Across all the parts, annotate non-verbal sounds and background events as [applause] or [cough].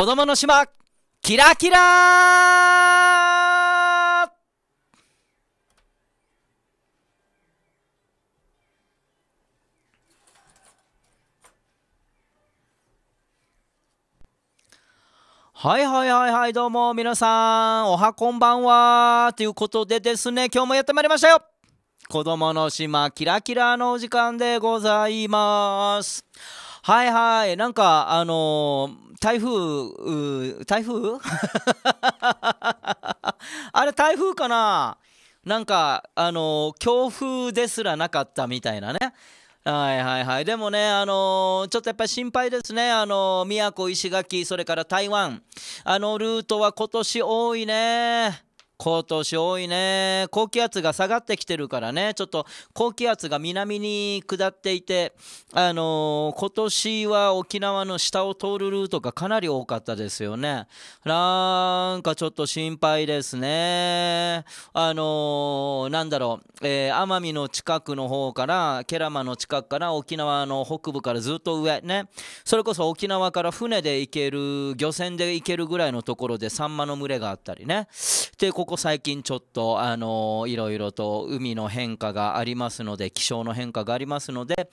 子供の島、キラキラはいはいはいはい、どうも皆さん、おはこんばんは。ということでですね、今日もやってまいりましたよ子供の島、キラキラのお時間でございます。はいはい。なんか、あのー、台風、台風 [laughs] あれ台風かななんか、あのー、強風ですらなかったみたいなね。はいはいはい。でもね、あのー、ちょっとやっぱり心配ですね。あの宮古、石垣、それから台湾。あのルートは今年多いね。今年多いね。高気圧が下がってきてるからね。ちょっと高気圧が南に下っていて、あのー、今年は沖縄の下を通るルートがかなり多かったですよね。なんかちょっと心配ですね。あのー、なんだろう、えー、奄美の近くの方から、ケラマの近くから沖縄の北部からずっと上ね。それこそ沖縄から船で行ける、漁船で行けるぐらいのところでサンマの群れがあったりね。で、ここ最近ちょっと、あのいろいろと海の変化がありますので、気象の変化がありますので、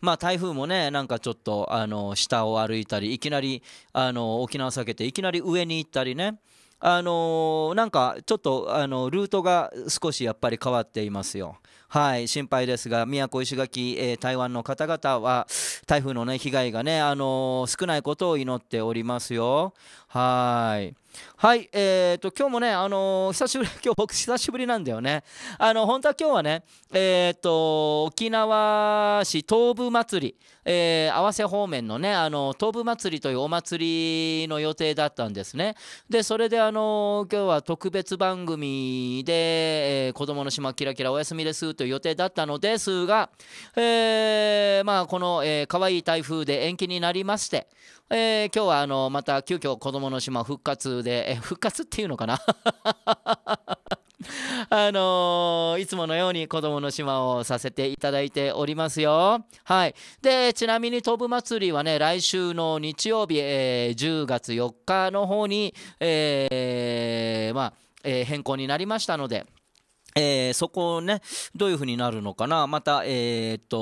まあ、台風もね、なんかちょっと、あの下を歩いたり、いきなり、あの沖縄を避けて、いきなり上に行ったりね、あのなんかちょっと、あのルートが少しやっぱり変わっていますよ。はい、心配ですが、宮古石垣、え台湾の方々は、台風のね、被害がね、あの少ないことを祈っておりますよ。はい。はい、えーと、今日もね、あのー、久しぶり、[laughs] 今日僕久しぶりなんだよね。あの、本当は今日はね、えっ、ー、と、沖縄市東部祭り、えー、合わせ方面のね、あの、東部祭りというお祭りの予定だったんですね。で、それであのー、今日は特別番組で、えー、子供の島キラキラお休みですという予定だったのですが、えー、まあ、この、えー、可愛い台風で延期になりまして、えー、今日はあの、また急遽子供の島復活で、え復活っていうのかな [laughs] あのー、いつものように子供の島をさせていただいておりますよ。はい。で、ちなみに飛ぶ祭りはね、来週の日曜日、えー、10月4日の方に、えー、まあ、え変更になりましたので、えー、そこね、どういうふうになるのかな、また、えー、っと、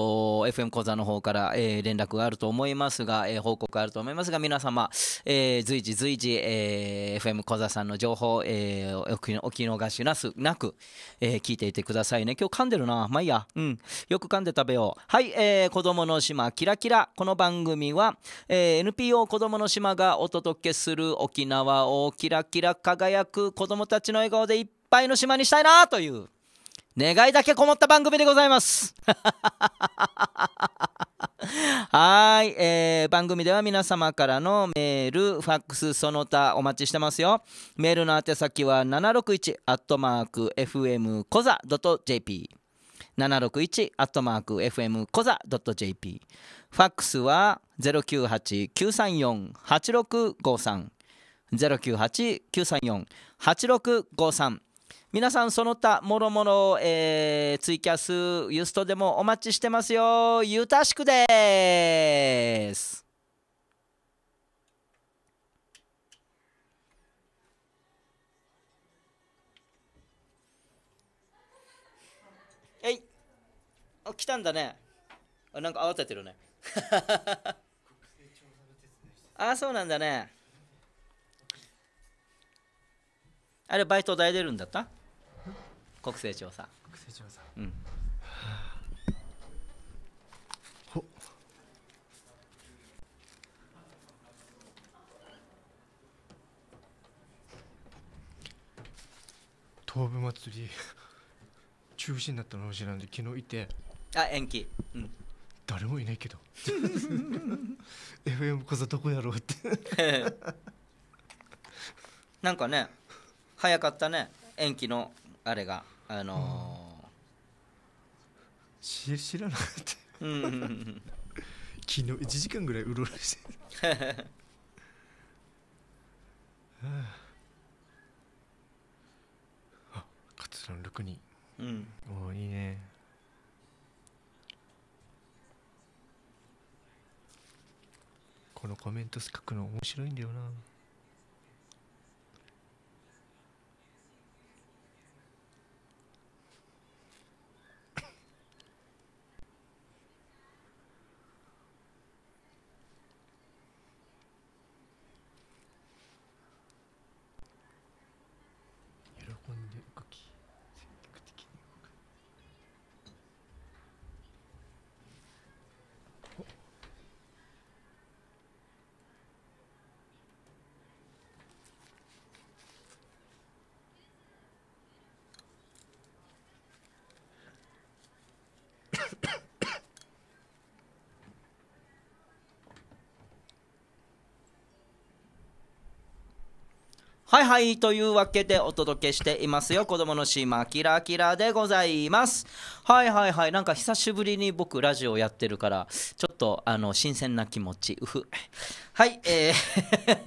FM 講座の方から、えー、連絡があると思いますが、え報告があると思いますが、皆様、え随時随時、え FM 講座さんの情報、えお気逃しなすなく、え聞いていてくださいね。今日噛んでるな。まあいいや。うん。よく噛んで食べよう。はい、えー、子供の島キラキラ。この番組は、え NPO 子供の島がお届けする沖縄をキラキラ輝く子供たちの笑顔でいっぱいの島にしたいなという願いだけこもった番組でございます。[laughs] はい、えー、番組では皆様からのメール、ファックス、その他お待ちしてますよ。メールの宛先は761アットマーク FM コザドット .jp 761アットマーク FM コザドット .jp ファックスは0989348653 098-934-8653皆さんその他もろもろ、えツイキャスユーストでもお待ちしてますよゆたしくですえいあ来たんだねあなんか慌ててるね [laughs] あそうなんだねあれバイト代出るんだった国勢調査国勢調査うんはあ、ほっ東部祭り中止になったのを知らんで昨日いてあ延期うん誰もいないけど FM [laughs] こそどこやろうってなんかね早かったね延期のあれがあのー、知らなかった昨日1時間ぐらいうろうろしては [laughs] あカツラの6人うんおいいねこのコメント書くの面白いんだよなはいはい。というわけでお届けしていますよ。子供の島、キラキラでございます。はいはいはい。なんか久しぶりに僕ラジオやってるから、ちょっとあの、新鮮な気持ち。うふ。はい、えー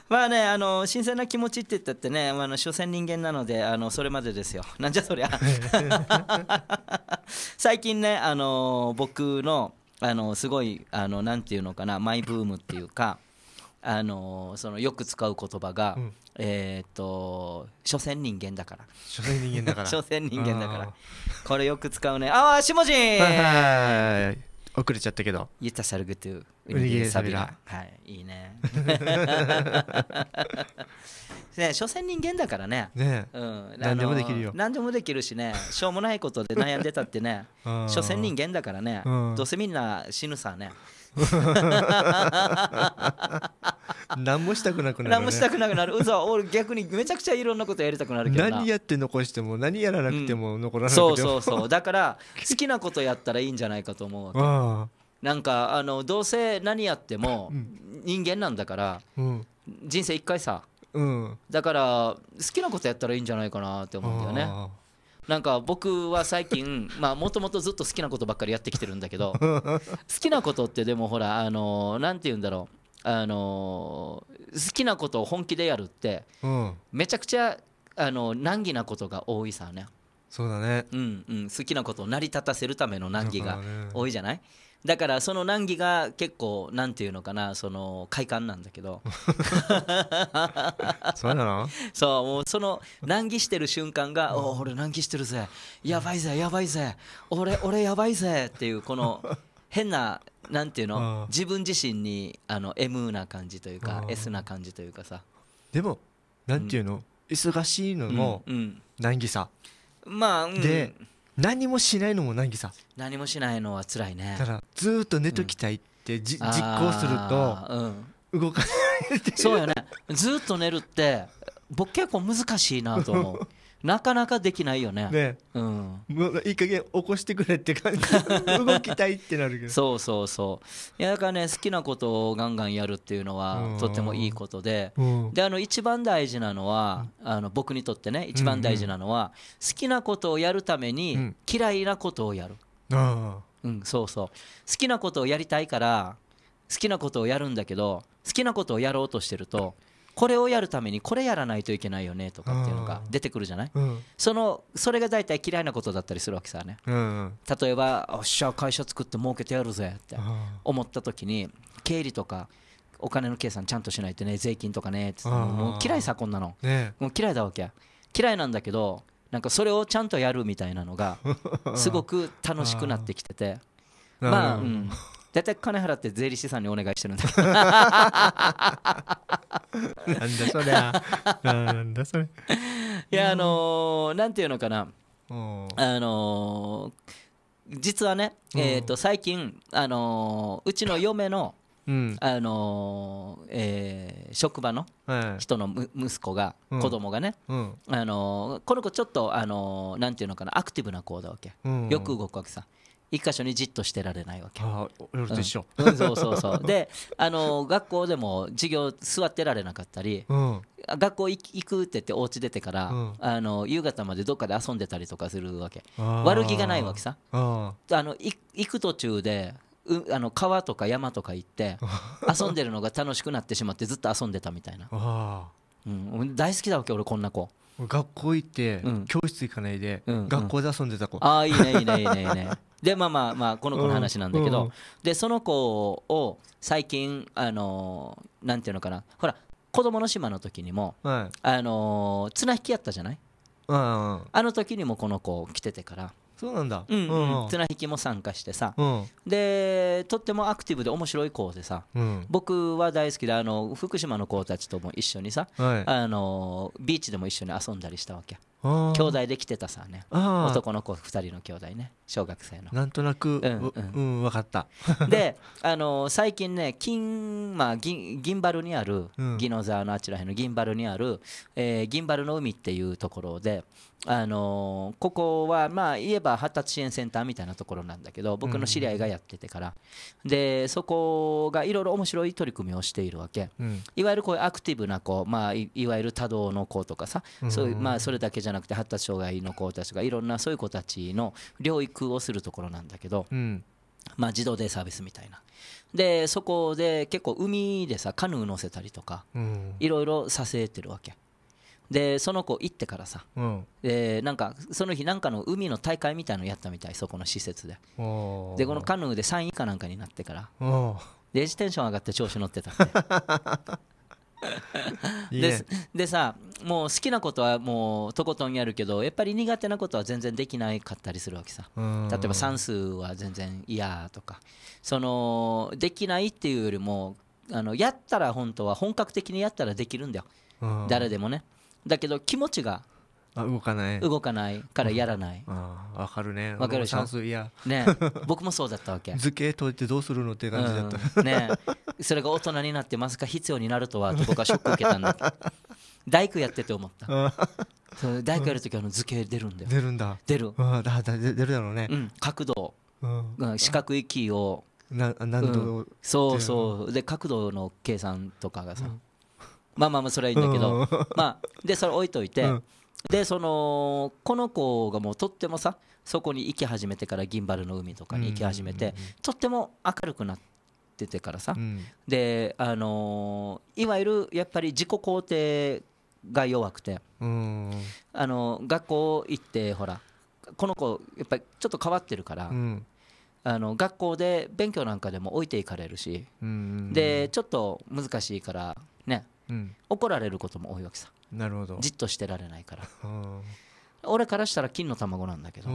[laughs] まあね、あの新鮮な気持ちって言ったってね、まあ、あの所詮人間なので、あのそれまでですよ、なんじゃそりゃ。[laughs] 最近ね、あの僕のあのすごいあの、なんていうのかな、マイブームっていうか。あのそのよく使う言葉が、うん、えっ、と所詮人間だから所詮人間だから所詮人間だからこれよく使うねああしもじ遅れちゃったけど「ゆたさるぐとうさびら」はいいいね [laughs] ね所詮人間だからねね、うん、何でもできるよ何でもできるしねしょうもないことで悩んでたってね [laughs] 所詮人間だからね、うん、どうせみんな死ぬさね [laughs] 何もしたくなくなる、ね、何もしたくなくなるうざ俺逆にめちゃくちゃいろんなことやりたくなるけど何やって残しても何やらなくても残らなくても、うん、そうそうそうだから好きなことやったらいいんじゃないかと思うわけなんかあのどうせ何やっても人間なんだから、うん、人生一回さ、うん、だから好きなことやったらいいんじゃないかなって思うんだよねなんか僕は最近 [laughs] もともとずっと好きなことばっかりやってきてるんだけど [laughs] 好きなことってでもほらあの何、ー、て言うんだろうあのー、好きなことを本気でやるって、うん、めちゃくちゃあの難儀なことが多いさねそうだねうんうん好きなことを成り立たせるための難儀が多いじゃない、だからその難儀が結構なんていうのかなその快感なんだけど [laughs] そうなのそうもうその難儀してる瞬間が「お俺難儀してるぜやばいぜやばいぜ俺俺やばいぜ」っていうこの変ななんていうの自分自身にあの M な感じというか S な感じというかさでもなんていうの、忙しいのも難儀さ、まあ、うん、で、何もしないのも難儀さ何もしないのは辛いねだからずっと寝ときたいって、うん、実行すると、うん、動かないそうよねずっと寝るって僕結構難しいなと思う [laughs] なかなかできないよねね、うん、いい加減起こしてくれって感じ動きたいってなるけど [laughs] そうそうそういやだからね好きなことをガンガンやるっていうのはとってもいいことで、うん、であの一番大事なのは、うん、あの僕にとってね一番大事なのは、うんうん、好きなことをやるために嫌いなことをやる、うん、そうそう好きなことをやりたいから好きなことをやるんだけど好きなことをやろうとしてるとこれをやるためにこれやらないといけないよねとかっていうのが出てくるじゃない、うん、そのそれが大体嫌いなことだったりするわけさね、うん、例えば「おっしゃ会社作って儲けてやるぜ」って思った時に経理とかお金の計算ちゃんとしないとね税金とかねってもう嫌いさこんなの、ね、もう嫌いだわけ嫌いなんだけどなんかそれをちゃんとやるみたいなのが [laughs] すごく楽しくなってきててまあ、うん、大体金払って税理士さんにお願いしてるんだなんだそりゃなんだそれいやあのー、なんていうのかなあのー、実はね、えー、と最近、あのー、うちの嫁の、あのー、えー、職場の人のむ、息子が、うん、子供がね、うん、あのー、この子ちょっと、あのー、なんていうのかなアクティブな子だわけ、うんよく動くわけさ、一箇所にじっとしてられないわけ。あ俺と一緒、そうそうそう [laughs] であの学校でも授業座ってられなかったり、うん、学校行くって言ってお家出てから、あの夕方までどっかで遊んでたりとかするわけ悪気がないわけさ。あの行く途中でうあの川とか山とか行って [laughs] 遊んでるのが楽しくなってしまってずっと遊んでたみたいな、うん、大好きだわけ俺こんな子。学校行って、教室行かないで、学校で遊んでた子ああいいねいいねいいねいいね [laughs] でまあまあまあこの子の話なんだけど、でその子を最近あのー、なんていうのかなほら子供の島の時にも、はい、あのー、綱引きやったじゃない、うんうん、あの時にもこの子来ててからそうなんだ、うんうん綱引きも参加してさ、でとってもアクティブで面白い子でさ、僕は大好きであの福島の子たちとも一緒にさ、あのビーチでも一緒に遊んだりしたわけ兄弟で来てたさね男の子2人の兄弟ね小学生のなんとなくうんうん分かったであの最近ね金まあ銀銀バルにある宜野沢のあちらへの銀バルにある、えー、銀バルの海っていうところであのここはまあ言えば発達支援センターみたいなところなんだけど僕の知り合いがやっててから、でそこがいろいろ面白い取り組みをしているわけ、いわゆるこういうアクティブな子、まあ、いわゆる多動の子とかさ、そういうまあ、それだけじゃなくて発達障害の子たちとかいろんなそういう子たちの療育をするところなんだけど、まあ、児童デイサービスみたいな。でそこで結構海でさカヌー乗せたりとかいろいろさせてるわけ。でその子行ってからさ、うん、でなんかその日なんかの海の大会みたいのやったみたいそこの施設ででこのカヌーで3位以下なんかになってからでジテンション上がって調子乗ってた [laughs] ででさもう好きなことはもうとことんやるけどやっぱり苦手なことは全然できなかったりするわけさ例えば算数は全然嫌とかそのできないっていうよりもあのやったら本当は本格的にやったらできるんだよ誰でもね、だけど気持ちがあ動かない動かないからやらないああ分かるね分かるでしょいや、ね、僕もそうだったわけ [laughs] 図形解いてどうするのって感じだった、うん、ねそれが大人になってまさか必要になるとはと僕はショック受けたんだ [laughs] 大工やってて思ったそ大工やるとあの図形出るんだよ出るんだ出るあだだ出るだろうね、うん、角度、うん、四角いキーをな何度、うん、そうそうで角度の計算とかがさ、うんまあまあまあそれはいいんだけど、まあでそれ置いといて、でそのこの子がもうとってもさそこに行き始めてから銀原の海とかに行き始めて、とっても明るくなっててからさ、であのいわゆるやっぱり自己肯定が弱くて、あの学校行ってほらこの子やっぱりちょっと変わってるから、あの学校で勉強なんかでも置いていかれるし、でちょっと難しいから怒られることも多いわけさなるほどじっとしてられないから [laughs] 俺からしたら金の卵なんだけど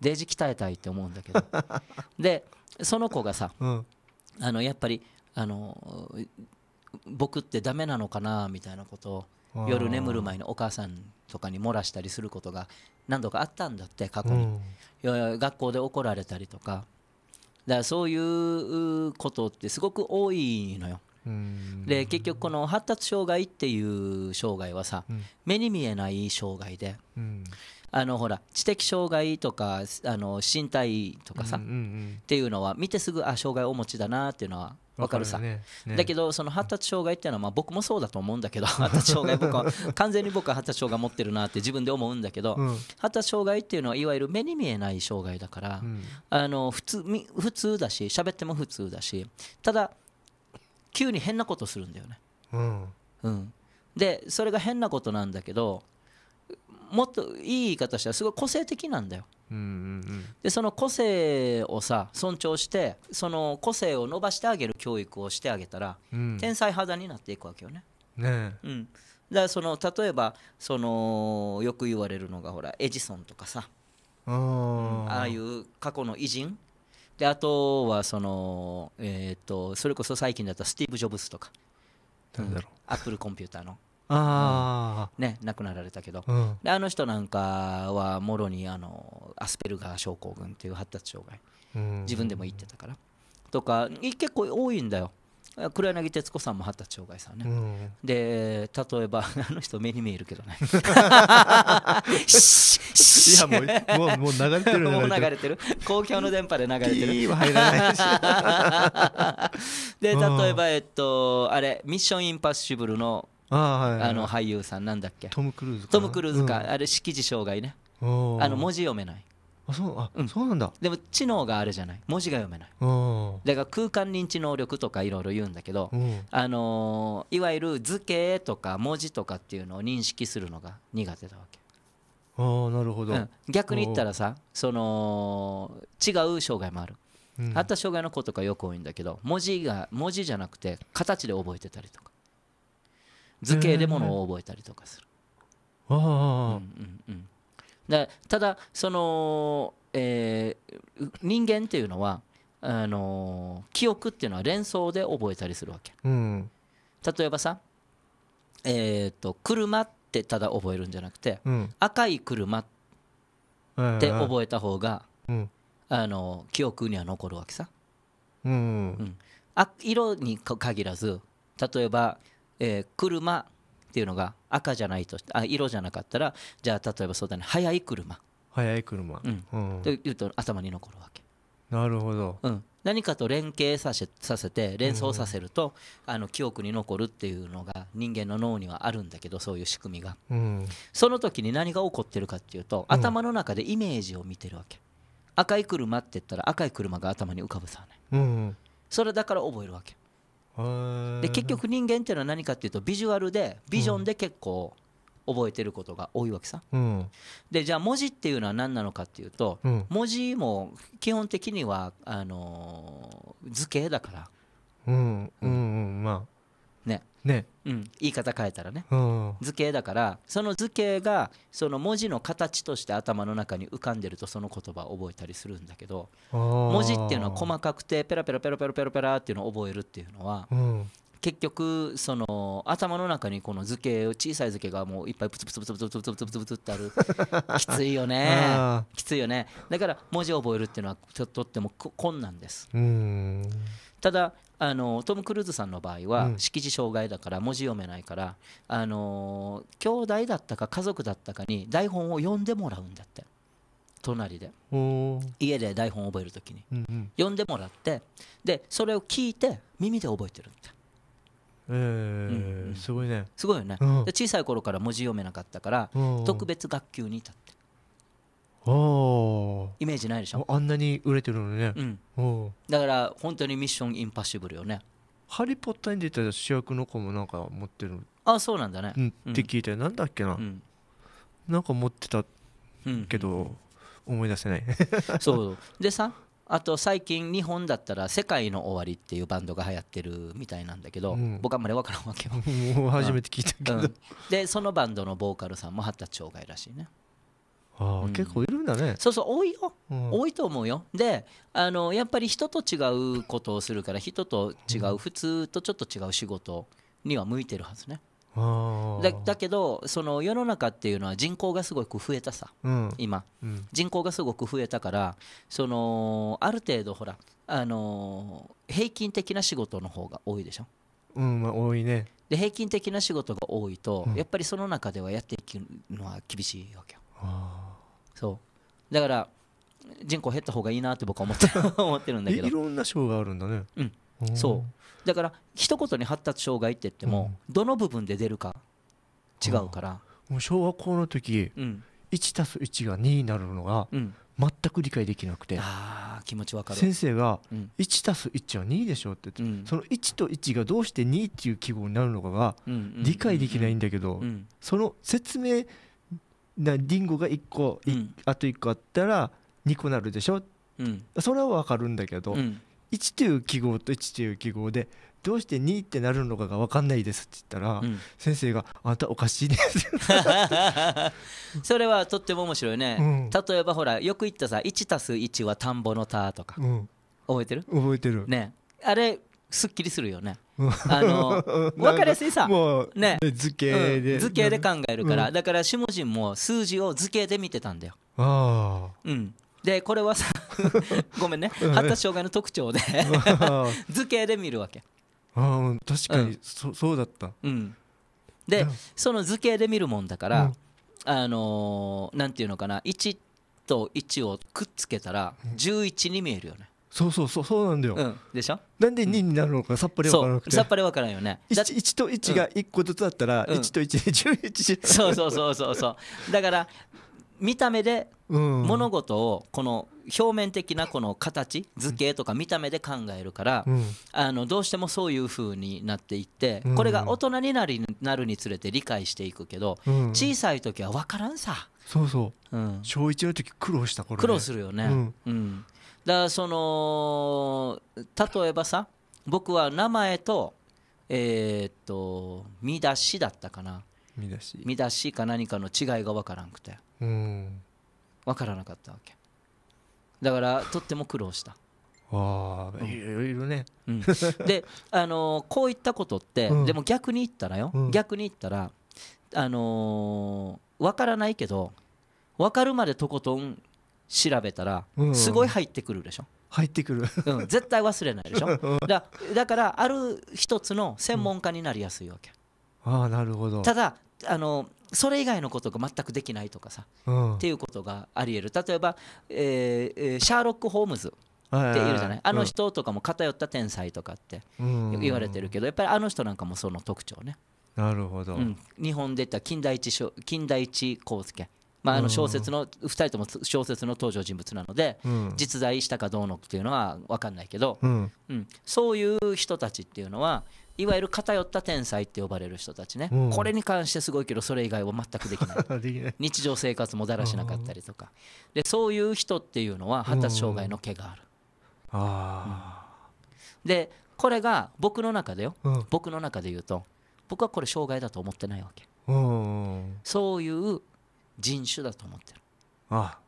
デージ鍛えたいって思うんだけど [laughs] でその子がさ、うん、あのやっぱりあの僕ってダメなのかなみたいなことを夜眠る前にお母さんとかに漏らしたりすることが何度かあったんだって過去に、うん、学校で怒られたりとかだからそういうことってすごく多いのよ。で結局この発達障害っていう障害はさ、目に見えない障害で、あのほら知的障害とかあの身体とかさ、っていうのは見てすぐあ障害をお持ちだなっていうのは分かるさ、ねね、だけどその発達障害っていうのはまあ僕もそうだと思うんだけど [laughs] 発達障害僕は完全に僕は発達障害持ってるなって自分で思うんだけど、うん、発達障害っていうのはいわゆる目に見えない障害だから、うん、あの普通普通だし喋っても普通だしただ急に変なことするんだよね。うん、うん、でそれが変なことなんだけどもっといい言い方したらすごい個性的なんだよ。うんうんうん、でその個性をさ尊重してその個性を伸ばしてあげる教育をしてあげたら、うん、天才肌になっていくわけよね。ねうん、だからその例えばそのよく言われるのがほらエジソンとかさ、ああいう過去の偉人であとはその、えーと、それこそ最近だったスティーブ・ジョブズとかアップルコンピューターの。あうん、ね亡くなられたけど、うん、であの人なんかはもろにあのアスペルガー症候群っていう発達障害、自分でも言ってたからとか結構多いんだよ黒柳徹子さんも発達障害さんね、うん、で例えば [laughs] あの人目に見えるけどね [laughs] いやもうもうもう流れてる [laughs] もう流れてる公共の電波で流れてるで例えばえっとあれ「ミッションインパッシブルの」あ,、の俳優さんなんだっけトム・クルーズかトム・クルーズか、あれ識字障害ねあの文字読めないあそうあ、うん、そうなんだでも知能があるじゃない文字が読めないだから空間認知能力とかいろいろ言うんだけど、あのー、いわゆる図形とか文字とかっていうのを認識するのが苦手だわけあなるほど、うん、逆に言ったらさその違う障害もある、あ発達障害の子とかよく多いんだけど文字が文字じゃなくて形で覚えてたりとか図形でものを覚えたりとかする、えー、ああ、うんうんうん、だただその、えー、人間っていうのはあの記憶っていうのは連想で覚えたりするわけ、うん、例えばさ、えーと、車ってただ覚えるんじゃなくて、うん、赤い車って覚えた方が、うん、あの記憶には残るわけさ、うんあ色に限らず例えば、えー、車っていうのが赤じゃないとあ色じゃなかったらじゃあ例えばそうだね速い車速い車、うんうん、というと頭に残るわけなるほど、うん、何かと連携させさせて連想させると、うん、あの記憶に残るっていうのが人間の脳にはあるんだけどそういう仕組みが、うん、その時に何が起こってるかっていうと頭の中でイメージを見てるわけ、うん、赤い車って言ったら赤い車が頭に浮かぶさね、うん、それだから覚えるわけで結局人間っていうのは何かっていうとビジュアルでビジョンで結構覚えてることが多いわけさ、うん、でじゃあ文字っていうのは何なのかっていうと、うん、文字も基本的にはあのー、図形だから、うん、うんうんまねね、うん、言い方変えたらね、うん、図形だからその図形がその文字の形として頭の中に浮かんでるとその言葉を覚えたりするんだけど文字っていうのは細かくてペラペラペラペラペラペラっていうのを覚えるっていうのは、うん、結局その頭の中にこの図形小さい図形がもういっぱいプツプツプツプツプツプツプツプツってある [laughs] きついよねきついよねだから文字を覚えるっていうのはちょっととっても困難ですただあのトム・クルーズさんの場合は、識字障害だから文字読めないからあの兄弟だったか家族だったかに台本を読んでもらうんだって隣で家で台本を覚える時に、うんうん、読んでもらってでそれを聞いて耳で覚えてるんだー、んすごいねすごいよね、うん、小さい頃から文字読めなかったから、特別学級にいたっイメージないでしょあんなに売れてるのね、うん、だから本当にミッションインパッシブルよねハリー・ポッターに出た主役の子もなんか持ってるあそうなんだね、うん、って聞いて、うん、なんだっけな、うん、なんか持ってたけど、思い出せない [laughs] そうでさあと最近日本だったら「世界の終わり」っていうバンドが流行ってるみたいなんだけど、うん、僕あんまり分からんわけよ [laughs] 初めて聞いたけど、でそのバンドのボーカルさんも発達障害らしいねああ、結構いるんだねそうそう多いよ、うん、多いと思うよであのやっぱり人と違うことをするから人と違う、うん、普通とちょっと違う仕事には向いてるはずねだだけどその世の中っていうのは人口がすごく増えたさ、うん、今、人口がすごく増えたからそのある程度ほら、あのー、平均的な仕事の方が多いでしょ、うんまあ、多いねで平均的な仕事が多いと、やっぱりその中ではやっていくのは厳しいわけよそうだから人口減った方がいいなって僕は思って [laughs] 思ってるんだけどいろんな症があるんだねうんそうだから一言に発達障害って言っても、どの部分で出るか違うからもう小学校の時、うん、1す1が2になるのが、全く理解できなくて、あ気持ちわかる先生が1す1は2でしょって言って、うん、その1と1がどうして2っていう記号になるのかが理解できないんだけど、その説明なディンゴが1個、うん、あと1個あったら2個なるでしょ、うん、それは分かるんだけど、うん、1という記号と1という記号でどうして2ってなるのかが分かんないですって言ったら、うん、先生が「あんたおかしいです」[laughs] それはとっても面白いね、例えばほらよく言ったさ「1+1 は田んぼの田」とか、覚えてる覚えてるねあれすっきりするよね。あの分 [laughs] かりやすいさね図形で、うん、図形で考えるから、うん、だから下人も数字を図形で見てたんだよ。あうんでこれはさ [laughs] ごめんね発達障害の特徴で [laughs] 図形で見るわけ。あ確かに、うん、そそうだった。うん、でその図形で見るもんだから、あのー、なんていうのかな1と1をくっつけたら11に見えるよね。そうそうそうそうなんだよ、うん、でしょなんで2になるのかさっぱり分からなくて、さっぱり分からんよね 1, 1と1が1個ずつだったら、うん、1と1で11そうそうそうそうそうだから見た目で物事をこの表面的なこの形図形とか見た目で考えるから、あのどうしてもそういう風になっていってこれが大人になりなるにつれて理解していくけど、小さい時は分からんさそうそう、うん、小1の時苦労した頃、ね、苦労するよね、うんだその例えばさ僕は名前とえー、っと見出しだったかな見出し見出しか何かの違いが分からなくてうん分からなかったわけだからとっても苦労したああいろいろね、うん、で、あのー、こういったことって、うん、でも逆に言ったらよ、うん、逆に言ったらあのー、分からないけど分かるまでとことん調べたらすごい入ってくるでしょ、入ってくる、うん、絶対忘れないでしょだだからある一つの専門家になりやすいわけ、うん、ああなるほどただあのそれ以外のことが全くできないとかさ、うん、っていうことがありえる例えば、えー、シャーロック・ホームズっていうじゃないあの人とかも偏った天才とかって言われてるけどやっぱりあの人なんかもその特徴ねなるほど、うん、日本で言った近代一近代一康介まあ、あの小説の2人とも小説の登場人物なので、実在したかどうのっていうのは分かんないけど、うんそういう人たちっていうのはいわゆる偏った天才って呼ばれる人たちね、これに関してすごいけどそれ以外は全くできない [laughs] 日常生活もだらしなかったりとかでそういう人っていうのは発達障害の毛がある。あでこれが僕の中でよ、僕の中で言うと僕はこれ障害だと思ってないわけ。そういう人種だと思ってるあ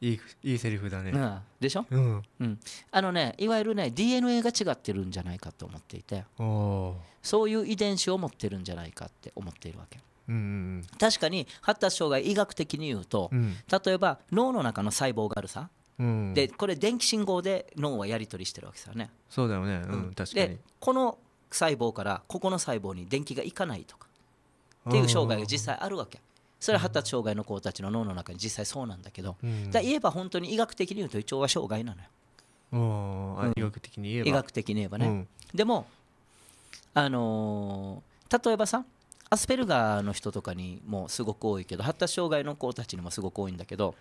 いいいいセリフだね、うん、でしょ、うん、うん、あのねいわゆるね DNA が違ってるんじゃないかと思っていてそういう遺伝子を持ってるんじゃないかって思っているわけ、うんうん確かに発達障害医学的に言うと、うん、例えば脳の中の細胞があるさ、うん、でこれ電気信号で脳はやり取りしてるわけですよねそうだよね、うん、確かにでこの細胞からここの細胞に電気がいかないとかっていう障害が実際あるわけそれは発達障害の子たちの脳の中に実際そうなんだけど、うん、だ言えば本当に医学的に言うと胃腸は障害なのよ。うん、医学的に言えば医学的に言えばね、うん、でも、あのー、例えばさアスペルガーの人とかにもすごく多いけど発達障害の子たちにもすごく多いんだけど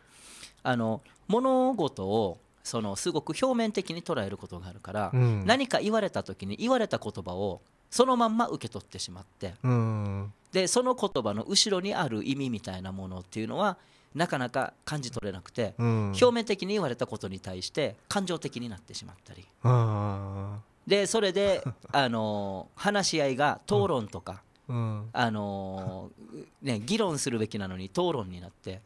あの物事をそのすごく表面的に捉えることがあるから、うん、何か言われた時に言われた言葉をそのまんま受け取ってしまって、うん、でその言葉の後ろにある意味みたいなものっていうのはなかなか感じ取れなくて、うん、表面的に言われたことに対して感情的になってしまったりでそれで、あのー、話し合いが討論とか、うん、あのー、[laughs] ね、議論するべきなのに討論になって [laughs]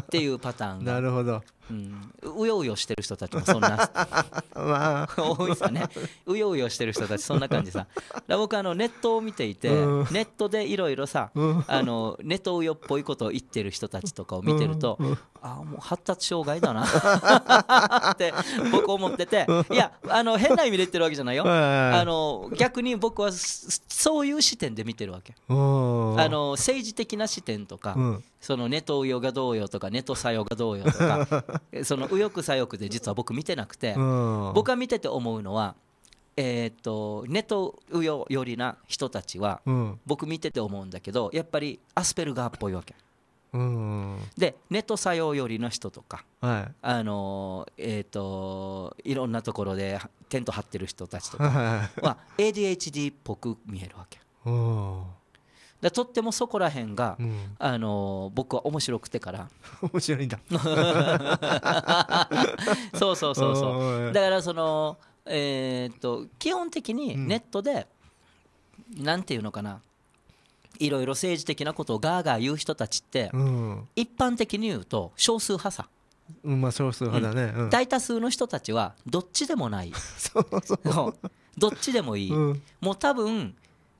っていうパターンがなるほど、うん、うようよしてる人たちもそんな、[laughs] まあ、多いさねうようよしてる人たちそんな感じさ僕あのネットを見ていて、うん、ネットでいろいろさ、うん、あのネトウヨっぽいことを言ってる人たちとかを見てると、ああもう発達障害だな [laughs] って僕思ってていやあの変な意味で言ってるわけじゃないよあの逆に僕はそういう視点で見てるわけあの政治的な視点とか、そのネトウヨがどうよとかネトサヨがどうよとか [laughs] その右翼左翼で実は僕見てなくて僕が見てて思うのはえっと、ネトウヨよりな人たちは、僕見てて思うんだけどやっぱりアスペルガーっぽいわけ。でネット作用よりの人とか、はい、あのえっ、ー、といろんなところでテント張ってる人たちとかは ADHD っぽく見えるわけ。だとってもそこら辺が、うん、あの僕は面白くてから [laughs] 面白いんだ [laughs] そうそうそうそうだからそのえー、っと基本的にネットで、うん、なんていうのかないろいろ政治的なことをガーガー言う人たちって、一般的に言うと少数派さ。まあ少数派だね、うん、大多数の人たちはどっちでもない [laughs] どっちでもいい、うん、もう多分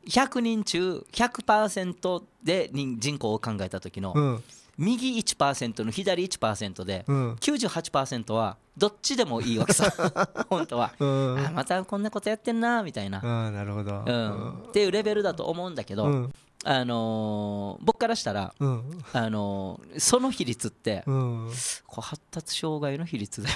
100人中100%で人口を考えた時の、右1%の左1%で、うん、98%はどっちでもいいわけさ [laughs] 本当は、あまたこんなことやってんなみたいなあなるほど、っていうレベルだと思うんだけど、あのー、僕からしたら、うん、あのー、その比率って、うん、こう発達障害の比率だよ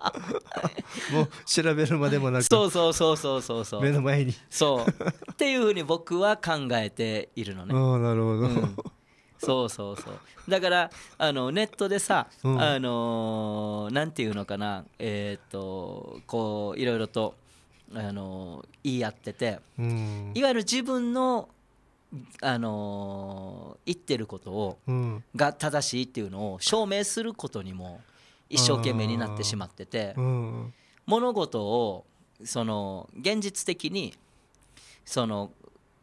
[laughs] もう調べるまでもなくそうそうそうそうそうそう目の前にそうっていうふうに僕は考えているのねああなるほど、うん、そうそうそうだからあのネットでさ、あのー、なんていうのかなえっ、とこういろいろとあの言い合ってて、いわゆる自分のあの言ってることを、が正しいっていうのを証明することにも一生懸命になってしまってて、物事をその現実的にその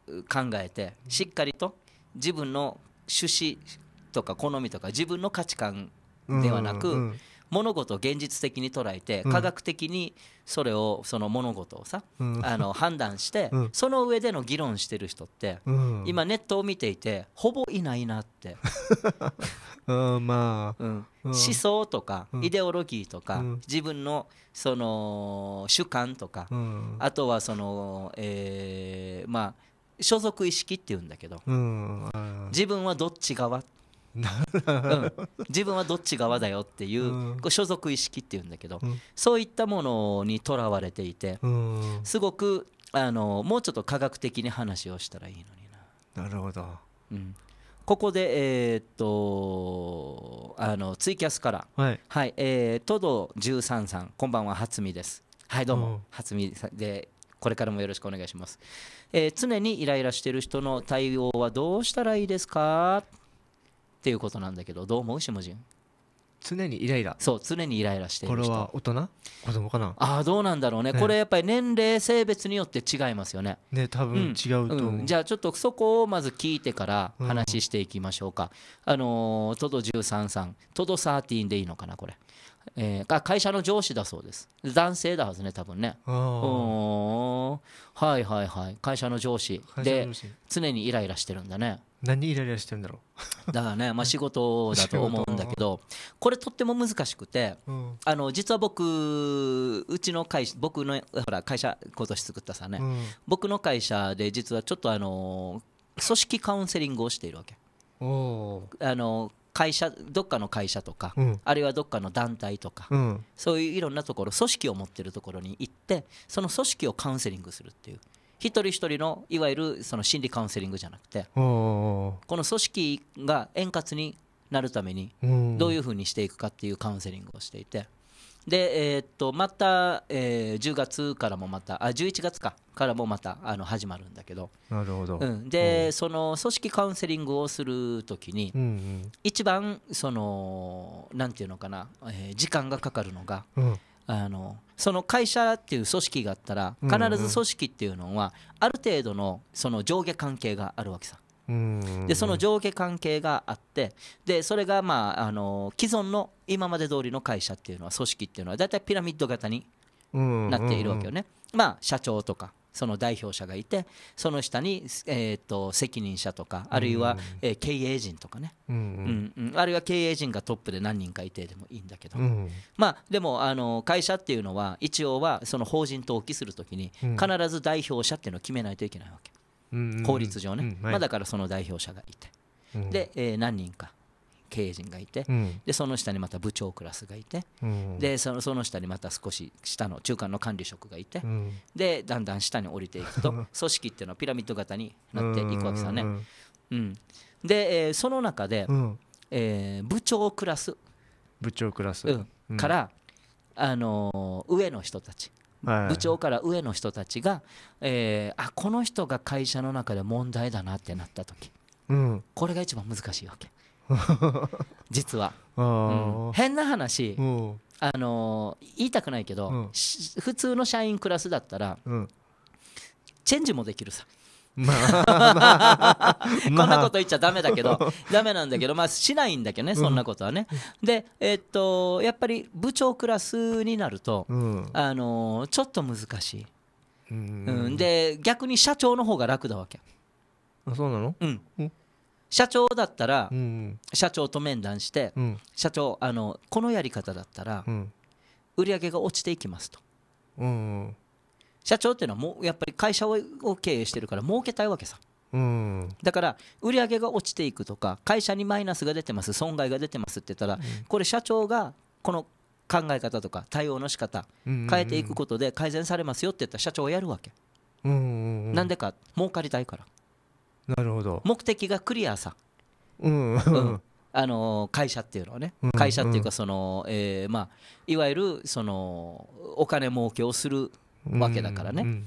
考えてしっかりと自分の趣旨とか好みとか自分の価値観ではなく、物事を現実的に捉えて科学的にそれをその物事をさ、あの判断して、その上での議論してる人って、今ネットを見ていてほぼいないなって [laughs] まあ、思想とか、イデオロギーとか、自分のその主観とか、あとはその、えまあ所属意識っていうんだけど、自分はどっち側自分はどっち側だよっていう,、所属意識っていうんだけど、そういったものにとらわれていて、すごくあのもうちょっと科学的に話をしたらいいのにな。なるほど、うん、ここで、えー、っとあのツイキャスから、はいはい、えー、トド13さんこんばんは初見です。はいどうも、初見でこれからもよろしくお願いします、えー、常にイライラしてる人の対応はどうしたらいいですかっていうことなんだけどどう思うしもじん常にイライラそう常にイライラしてこれは大人子供かなああどうなんだろうね、ね、これやっぱり年齢性別によって違いますよねね多分違うと、うんうん、じゃあちょっとそこをまず聞いてから話していきましょうか、うん、あのトド13さんトド13でいいのかなこれえー、会社の上司だそうです男性だはずね多分ねはいはいはい会社の上司で常にイライラしてるんだね何イライラしてるんだろうだからね、まあ、仕事だと思うんだけどこれとっても難しくて、あの実は僕うちの会社僕のほら会社今年作ったさね、僕の会社で実はちょっとあの組織カウンセリングをしているわけ。あの会社どっかの会社とか、あるいはどっかの団体とか、そういういろんなところ組織を持ってるところに行ってその組織をカウンセリングするっていう一人一人のいわゆるその心理カウンセリングじゃなくてこの組織が円滑になるためにどういうふうにしていくかっていうカウンセリングをしていてで、えっとまた、え10月からもまたあ11月かからもまたあの始まるんだけどなるほど、で、その組織カウンセリングをするときに、一番そのなんていうのかな、え時間がかかるのが、あのその会社っていう組織があったら必ず組織っていうのはある程度のその上下関係があるわけさ。でその上下関係があってでそれがまああの既存の今まで通りの会社っていうのは組織っていうのは大体ピラミッド型になっているわけよね。まあ社長とかその代表者がいてその下に、えーと、責任者とかあるいは、えー、経営陣とかね、うんうんうん、あるいは経営陣がトップで何人かいてでもいいんだけど、うん、まあ、でもあの会社っていうのは一応はその法人登記するときに必ず代表者っていうのを決めないといけないわけ、うん法律上ね、うんはい、まあ、だからその代表者がいて、で、えー、何人か経営陣がいて、うん、でその下にまた部長クラスがいて、うん、でそのその下にまた少し下の中間の管理職がいて、うん、でだんだん下に降りていくと [laughs] 組織っていうのはピラミッド型になっていくわけですよね。で、えー、その中で、うん、えー、部長クラス部長クラス、から、あのー、上の人たち。部長から上の人たちが、えー、あこの人が会社の中で問題だなってなった時、うん、これが一番難しいわけ [laughs] 実は、変な話、あの言いたくないけど、普通の社員クラスだったら、チェンジもできるさ。[laughs] こんなこと言っちゃだめだけど、だめなんだけど、まあ、しないんだけどね、そんなことはね。で、えっと、やっぱり部長クラスになると、あのちょっと難しい。うん、で、逆に社長の方が楽だわけ。あそうなのうん社長だったら、社長と面談して、社長あのこのやり方だったら、売り上げが落ちていきますと、社長っていうのはもうやっぱり会社を経営してるから儲けたいわけさ、だから売り上げが落ちていくとか会社にマイナスが出てます損害が出てますって言ったら、これ社長がこの考え方とか対応の仕方変えていくことで改善されますよって言ったら社長はやるわけ、なんでか儲かりたいから。なるほど目的がクリアさ、うん、うんあの会社っていうのはね会社っていうかその、えまいわゆるそのお金儲けをするわけだからね、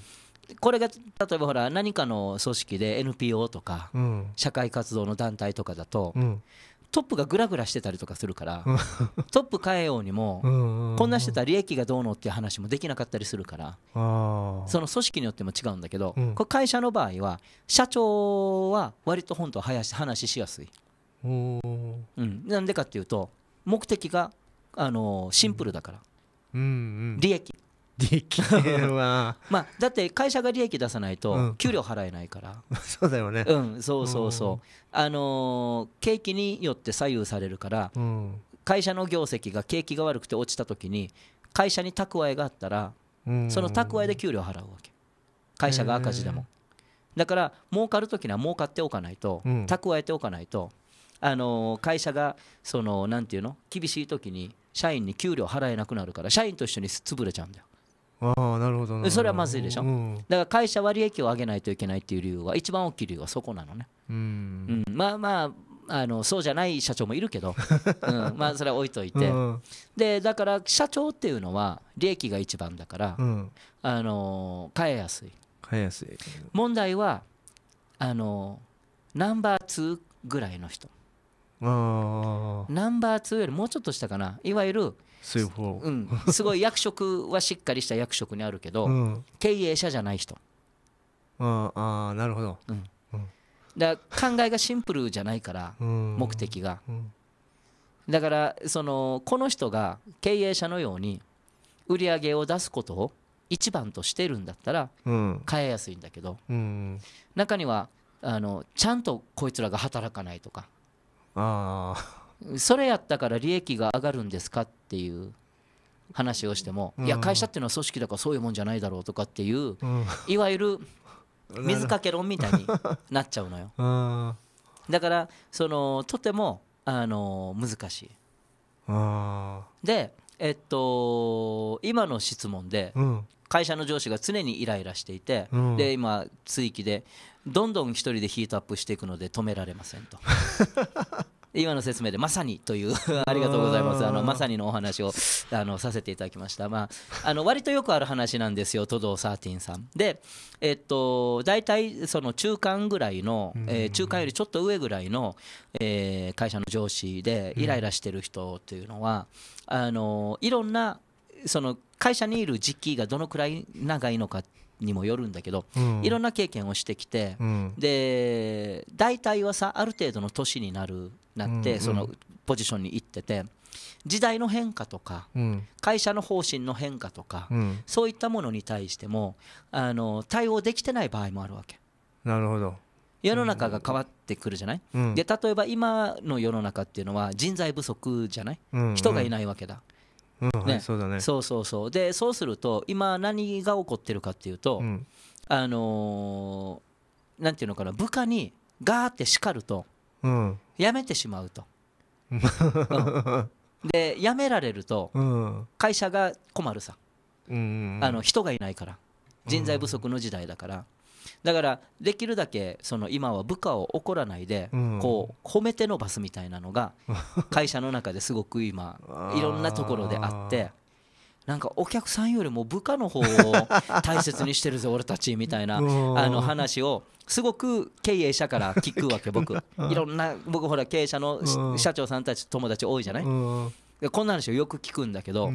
これが例えばほら何かの組織で NPO とか、社会活動の団体とかだと、トップがぐらぐらしてたりとかするからトップ変えようにもこんなしてたら利益がどうのっていう話もできなかったりするからその組織によっても違うんだけど、うん、これ会社の場合は社長は割と本と話しやすい、うん、なんでかっていうと目的があのシンプルだから、うんうんうん、利益できるわまあだって会社が利益出さないと給料払えないから、うん、そうだよねうんそうそうそう、うん、あのー、景気によって左右されるから、うん、会社の業績が景気が悪くて落ちた時に会社に蓄えがあったら、その蓄えで給料払うわけ会社が赤字でも、だから儲かる時には儲かっておかないと、蓄えておかないとあのー、会社がそのなんていうの厳しい時に社員に給料払えなくなるから社員と一緒に潰れちゃうんだよあなるほどそれはまずいでしょ、うん、だから会社割益を上げないといけないっていう理由は一番大きい理由はそこなのね、うん、うん、まあまああのそうじゃない社長もいるけど、[laughs] うん、まあそれは置いといて、うん、でだから社長っていうのは利益が一番だから、あの変えやすい変えやすい問題はあのナンバー2ぐらいの人ナンバー2よりもうちょっと下かないわゆるそういう方、うん、すごい役職はしっかりした役職にあるけど、うん、経営者じゃない人ああなるほど、うん、うん、だ考えがシンプルじゃないから、目的が、だからそのこの人が経営者のように売り上げを出すことを一番としてるんだったら変えやすいんだけど、中にはあのちゃんとこいつらが働かないとかああそれやったから利益が上がるんですかっていう話をしても、いや会社っていうのは組織だからそういうもんじゃないだろうとかっていう、いわゆる水かけ論みたいになっちゃうのよ。[laughs] だからそのとてもあの難しい。で、えっと、今の質問で、会社の上司が常にイライラしていて、うん、で今、追記でどんどん一人でヒートアップしていくので止められませんと [laughs] 今の説明でまさにという [laughs] ありがとうございますあのまさにのお話をあのさせていただきました、まあ、あの割とよくある話なんですよ都道ィンさんでえっと大体その中間ぐらいの、え中間よりちょっと上ぐらいの、え会社の上司でイライラしてる人というのは、あのいろんなその会社にいる時期がどのくらい長いのかにもよるんだけど、うん、いろんな経験をしてきて、うん、で大体はさある程度の年になるなって、そのポジションに行ってて時代の変化とか、会社の方針の変化とか、そういったものに対してもあの対応できてない場合もあるわけ。なるほど世の中が変わってくるじゃない、で例えば今の世の中っていうのは人材不足じゃない、人がいないわけだ。ねそうだねそうそうそうでそうすると今何が起こってるかっていうと、あのー、なんていうのかな部下にガーって叱るとやめてしまうと、うん、でやめられると会社が困るさ、うん、あの人がいないから人材不足の時代だから、だからできるだけその今は部下を怒らないでこう褒めて伸ばすみたいなのが会社の中ですごく今いろんなところであってなんかお客さんよりも部下の方を大切にしてるぜ俺たちみたいな [laughs] あの話をすごく経営者から聞くわけ僕いろんな僕ほら経営者の社長さんたち友達多いじゃないこんな話をよく聞くんだけど、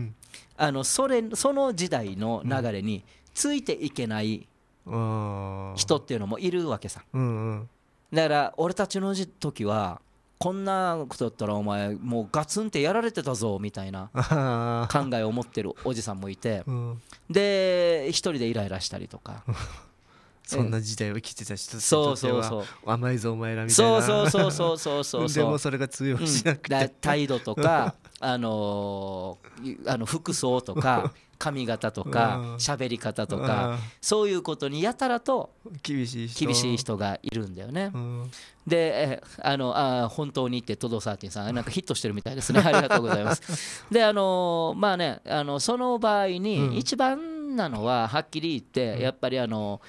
あのそれその時代の流れについていけない人っていうのもいるわけさ、だから俺たちの時はこんなことだったらお前もうガツンってやられてたぞみたいな [laughs] 考えを持ってるおじさんもいて、で一人でイライラしたりとか。[laughs] そんな時代を生きてた人たちは、うん、そうそうそう甘いぞお前らみたいなそうそうそうそうそうそうでもそれが通用しなくて、うん、態度とかあのー、あの服装とか [laughs] 髪型とか喋り方とかそういうことにやたらと厳しい人がいるんだよね。であのあ本当にってトドサーティンさん [laughs] なんかヒットしてるみたいですねありがとうございます。[laughs] であのまあねあのその場合に一番なのははっきり言ってやっぱりあの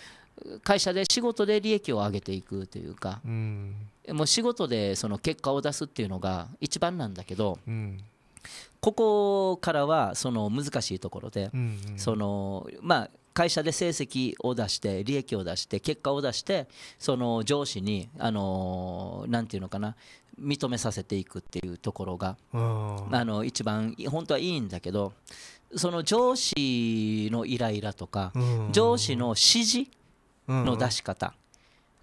会社で仕事で利益を上げていくというか、うん、もう仕事でその結果を出すっていうのが一番なんだけど。うんここからはその難しいところで、うんうん、そのまあ会社で成績を出して利益を出して結果を出してその上司にあのなんていうのかな認めさせていくっていうところがあの一番本当はいいんだけどその上司のイライラとか上司の指示の出し方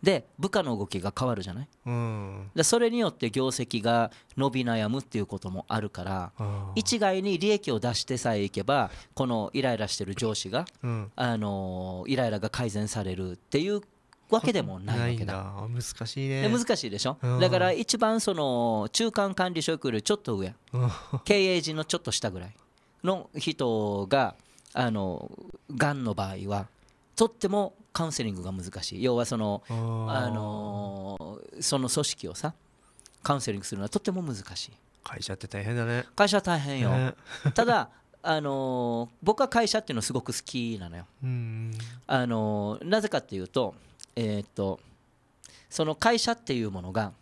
で部下の動きが変わるじゃない、うん、でそれによって業績が伸び悩むっていうこともあるから一概に利益を出してさえいけばこのイライラしてる上司が、うん、あのイライラが改善されるっていうわけでもないわけだ難しいね難しいでしょ、うん、だから一番その中間管理職よりちょっと上経営陣のちょっと下ぐらいの人があのがんの場合はとってもカウンセリングが難しい要はそのあのその組織をさカウンセリングするのはとても難しい会社って大変だね会社大変よ、ね、[laughs] ただあの僕は会社っていうのすごく好きなのよあのなぜかっていうとえー、っとその会社っていうものが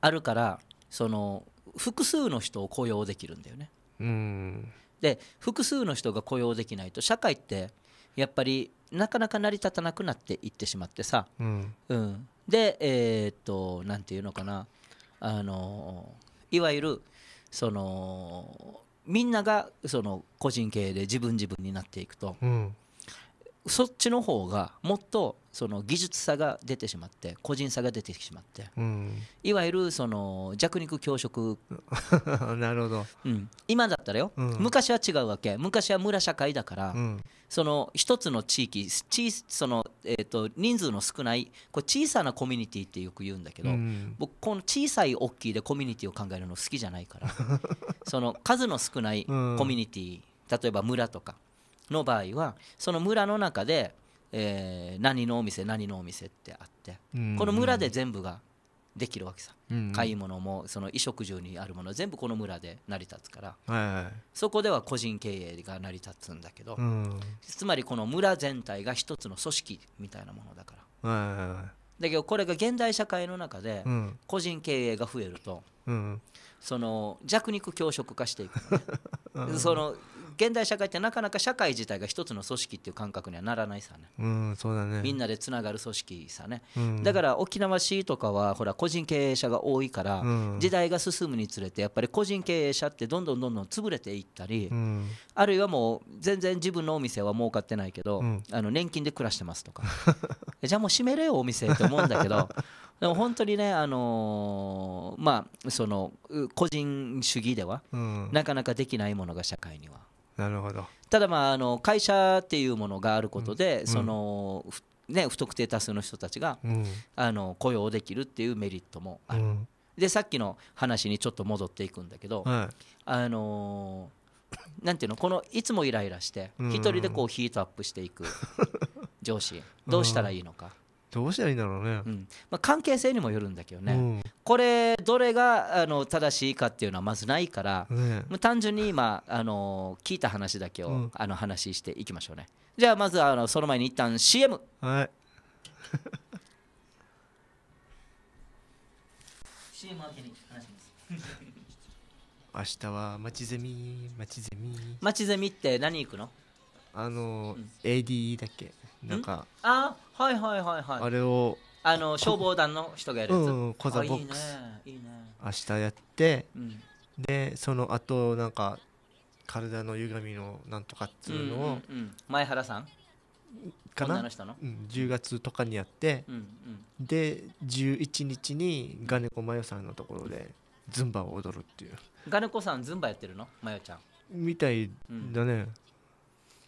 あるからその複数の人を雇用できるんだよねで複数の人が雇用できないと社会ってやっぱりなかなか成り立たなくなっていってしまってさ、うん、うん、でえー、っとなんていうのかなあのいわゆるそのみんながその個人経営で自分自分になっていくと、うん、そっちの方がもっとその技術差が出てしまって個人差が出てしまって、うん、いわゆるその弱肉強食 [laughs] なるほど、うん、今だったらよ、うん、昔は違うわけ昔は村社会だから、その一つの地域その、えと、と人数の少ないこれ小さなコミュニティってよく言うんだけど、僕この小さい大きいでコミュニティを考えるの好きじゃないから [laughs] その数の少ないコミュニティ、例えば村とかの場合はその村の中で、えー、何のお店何のお店ってあって、この村で全部ができるわけさ、うん買い物もその衣食住にあるもの全部この村で成り立つから、はいはい、そこでは個人経営が成り立つんだけど、うん、つまりこの村全体が一つの組織みたいなものだから、はいはいはい、だけどこれが現代社会の中で個人経営が増えると、うん、その弱肉強食化していくね、[laughs] その現代社会ってなかなか社会自体が一つの組織っていう感覚にはならないさね,、うんそうだねみんなでつながる組織さね、うん、だから沖縄市とかはほら個人経営者が多いから、うん、時代が進むにつれてやっぱり個人経営者ってどんどんどんどん潰れていったり、うん、あるいはもう全然自分のお店は儲かってないけど、あの年金で暮らしてますとか [laughs] じゃあもう閉めれよお店って思うんだけど [laughs] でも本当にね、あのー、まあ、その個人主義では、なかなかできないものが社会には。なるほどただまああの会社っていうものがあることで、うん、その、ね、不特定多数の人たちが、うん、あの雇用できるっていうメリットもある、うん、でさっきの話にちょっと戻っていくんだけど、はい、あのー、なんていうのこのいつもイライラして一人でこうヒートアップしていく上司 [laughs] どうしたらいいのか、どうしたらいいんだろうね、うんまあ、関係性にもよるんだけどね、うん、これどれがあの正しいかっていうのはまずないから、ね、単純に今あの聞いた話だけを、うん、あの話していきましょうねじゃあまずあのその前に一旦 CM はい [laughs] CM 明けに話します [laughs] 明日は町ゼミ町ゼミ町ゼミって何行くのあの、うん、AD だっけなんかあはいはいはいはいあれをあの消防団の人がやるやつ、うん、コザボックスいいねいいね明日やって、うん、でその後なんか体の歪みのなんとかっつうのを、うんうんうん、前原さんかなうん、10月とかにやって、うんうん、で11日にガネコマヨさんのところでズンバを踊るっていうガネコさんズンバやってるのマヨちゃんみたいだね、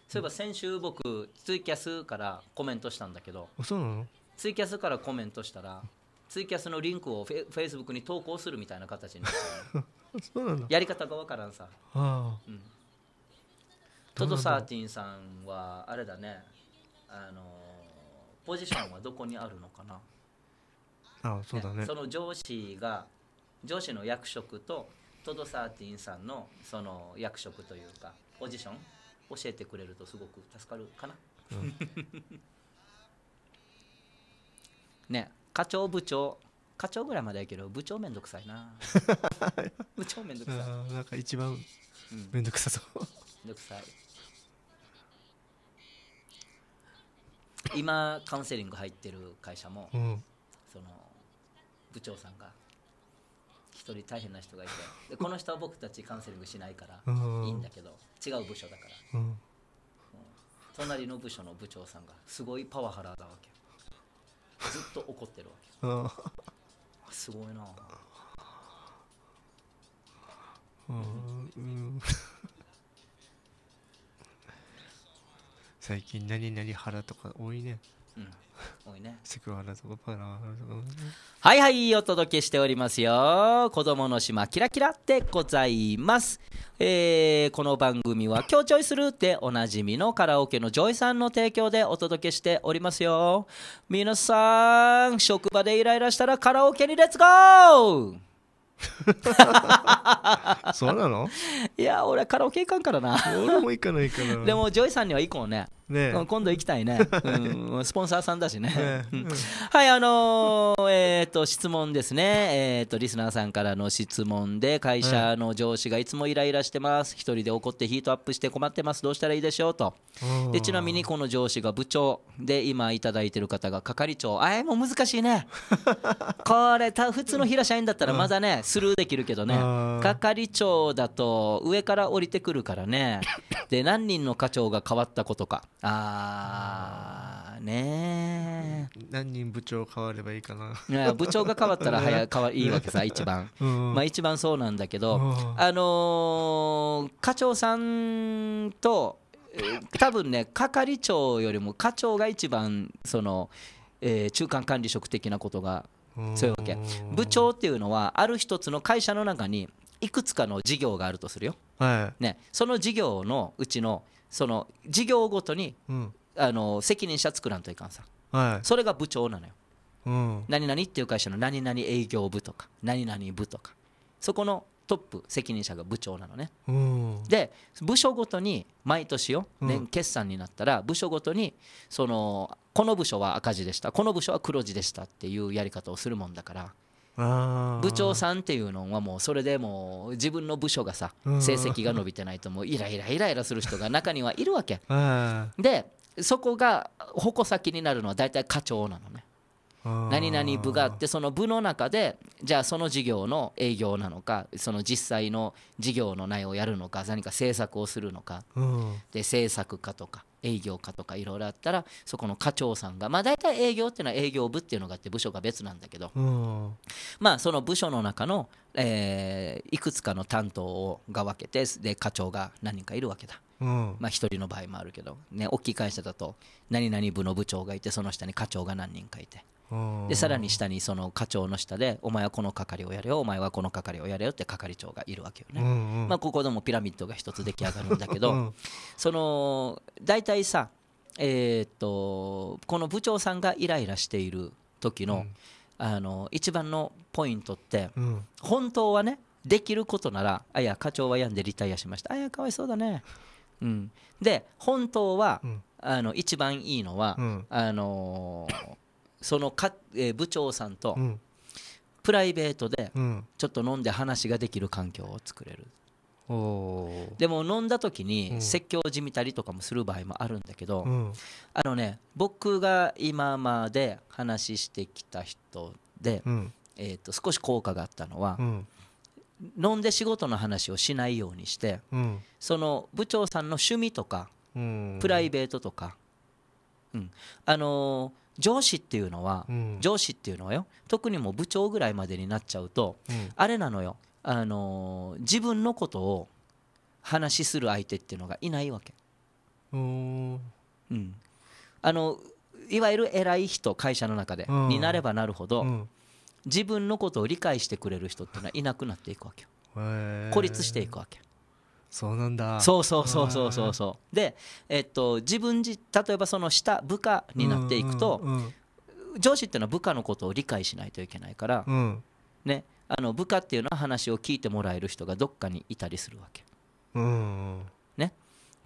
そういえば先週僕ツイキャスからコメントしたんだけどそうなのツイキャスからコメントしたらツイキャスのリンクをフェフェイスブックに投稿するみたいな形になった、ね、[laughs] そうなやり方がわからんさ、あうん、トドサーティンさんはあれだねあのポジションはどこにあるのかなああそうだねその上司が上司の役職とトドサーティンさんのその役職というかポジション教えてくれるとすごく助かるかな、うん、ね課長部長課長ぐらいまでやけど部長めんどくさいな [laughs] 部長めんどくさいなんか一番めんどくさそう、めんどくさい今カウンセリング入ってる会社も、うん、その部長さんが一人大変な人がいてでこの人は僕たちカウンセリングしないからいいんだけど違う部署だから、うん、隣の部署の部長さんがすごいパワハラだわけずっと怒ってるわけすごいなうん最近何々腹とか多いねうんねセクハラとかパハラとかはいはいお届けしておりますよ子供の島キラキラでございますえー、この番組は「今日チョイする」でおなじみのカラオケのジョイさんの提供でお届けしておりますよ皆さん職場でイライラしたらカラオケにレッツゴー [laughs] そうなの [laughs] いや俺カラオケ行かんからな俺も行かないかな [laughs] でもジョイさんには行こうねね、今度行きたいね、うん、スポンサーさんだしね、ねはいあのー、えっ、ー、と質問ですねえっ、ー、とリスナーさんからの質問で会社の上司がいつもイライラしてます一人で怒ってヒートアップして困ってますどうしたらいいでしょうとでちなみにこの上司が部長で今頂いてる方が係長あえもう難しいね [laughs] これた普通の平社員だったらまだね、スルーできるけどね係長だと上から降りてくるからねで何人の課長が変わったことかあーね何人部長変わればいいかな部長が変わったら早変わいいわけさ一番、うん、まあ一番そうなんだけど、うん、あのー、課長さんと多分ね係長よりも課長が一番その、えー、中間管理職的なことが強いわけ部長っていうのはある一つの会社の中にいくつかの事業があるとするよ、はいね、その事業のうちのその事業ごとに、うん、あの責任者作らんといかんさ、はい、それが部長なのよ、うん、何々っていう会社の何々営業部とか何々部とかそこのトップ責任者が部長なのね、うん、で部署ごとに毎年よ年決算になったら部署ごとにそのこの部署は赤字でしたこの部署は黒字でしたっていうやり方をするもんだから部長さんっていうのはもうそれでもう自分の部署がさ成績が伸びてないともうイライライライラする人が中にはいるわけ [laughs] でそこが矛先になるのは大体課長なのね何々部があってその部の中でじゃあその事業の営業なのかその実際の事業の内容をやるのか何か政策をするのかで政策課とか営業課とかいろいろあったらそこの課長さんがまあ大体営業っていうのは営業部っていうのがあって部署が別なんだけど、まあその部署の中の、えいくつかの担当が分けてで課長が何人かいるわけだ。うん、まあ1人の場合もあるけど、ね、大きい会社だと何々部の部長がいてその下に課長が何人かいてでさらに下にその課長の下でお前はこの係をやれよお前はこの係をやれよって係長がいるわけよね、うんうん、まあ、ここでもピラミッドが一つ出来上がるんだけど、うん、その大体さえー、っとこの部長さんがイライラしている時の、うん、あの一番のポイントって、うん、本当はねできることならあいや課長は病んでリタイアしましたあいやかわいそうだね、うん、で本当は、あの一番いいのは、あのーそのか、えー、部長さんと、プライベートでちょっと飲んで話ができる環境を作れる、でも飲んだ時に説教じみたりとかもする場合もあるんだけど、うん、あのね僕が今まで話してきた人で、うん、えー、と少し効果があったのは、うん、飲んで仕事の話をしないようにして、その部長さんの趣味とか、プライベートとかうん、あのー、上司っていうのは、うん、上司っていうのはよ特にもう部長ぐらいまでになっちゃうと、うん、あれなのよ、あのー、自分のことを話しする相手っていうのがいないわけ。うん、あのいわゆる偉い人会社の中で、になればなるほど、自分のことを理解してくれる人っていうのはいなくなっていくわけよ。孤立していくわけ。そうなんだそうそうそうそうそうそうで、えっと、自分自例えばその下部下になっていくと、上司っていうのは部下のことを理解しないといけないから、うん、ねあの部下っていうのは話を聞いてもらえる人がどっかにいたりするわけ。うん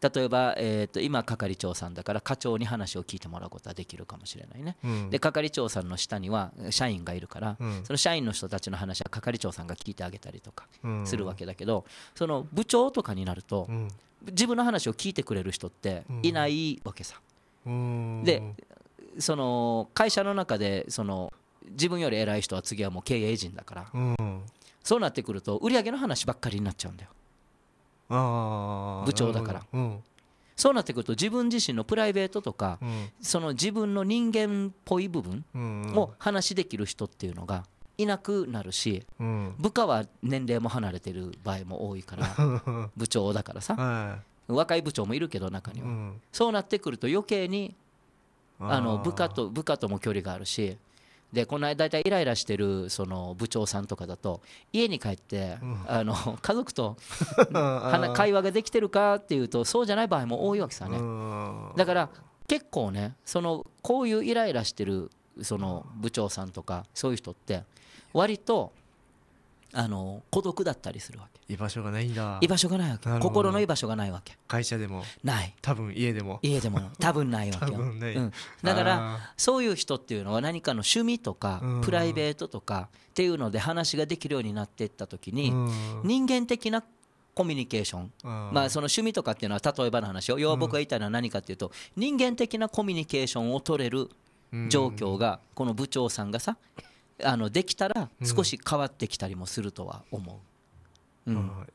例えば、えー、と今係長さんだから課長に話を聞いてもらうことはできるかもしれないね、うん、で係長さんの下には社員がいるから、うん、その社員の人たちの話は係長さんが聞いてあげたりとかするわけだけど、その部長とかになると、自分の話を聞いてくれる人っていないわけさ、でその会社の中でその自分より偉い人は次はもう経営陣だから、そうなってくると売り上げの話ばっかりになっちゃうんだよ部長だから、うん、そうなってくると自分自身のプライベートとか、うん、その自分の人間っぽい部分を話できる人っていうのがいなくなるし、うん、部下は年齢も離れてる場合も多いから [laughs] 部長だからさ、はい、若い部長もいるけど中には、そうなってくると余計にあの部下と部下とも距離があるしでこの間大体イライラしてるその部長さんとかだと家に帰って、うん、あの [laughs] 家族と [laughs] 会話ができてるかっていうとそうじゃない場合も多いわけさねだから結構ねそのこういうイライラしてるその部長さんとかそういう人って割とあの孤独だったりするわけ居場所がないんだ居場所がないわけ心の居場所がないわけ会社でもない多分家でも家でも多分ないわけ [laughs] うん、だからそういう人っていうのは何かの趣味とかプライベートとかっていうので話ができるようになっていった時に人間的なコミュニケーションまあその趣味とかっていうのは例えばの話を要は僕が言いたいのは何かっていうと人間的なコミュニケーションを取れる状況がこの部長さんがさあのできたら少し変わってきたりもするとは思う。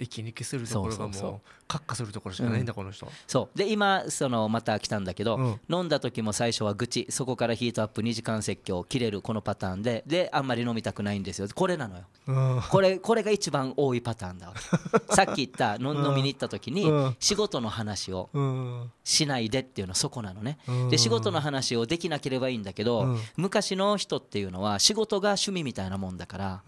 生き抜きするところがもうカッカするところしかないんだ、この人そうで今そのまた来たんだけど、飲んだ時も最初は愚痴そこからヒートアップ2時間説教切れるこのパターンでであんまり飲みたくないんですよこれなのよこれこれが一番多いパターンだわ [laughs] さっき言った飲みに行った時に仕事の話をしないでっていうのはそこなのねで仕事の話をできなければいいんだけど昔の人っていうのは仕事が趣味みたいなもんだから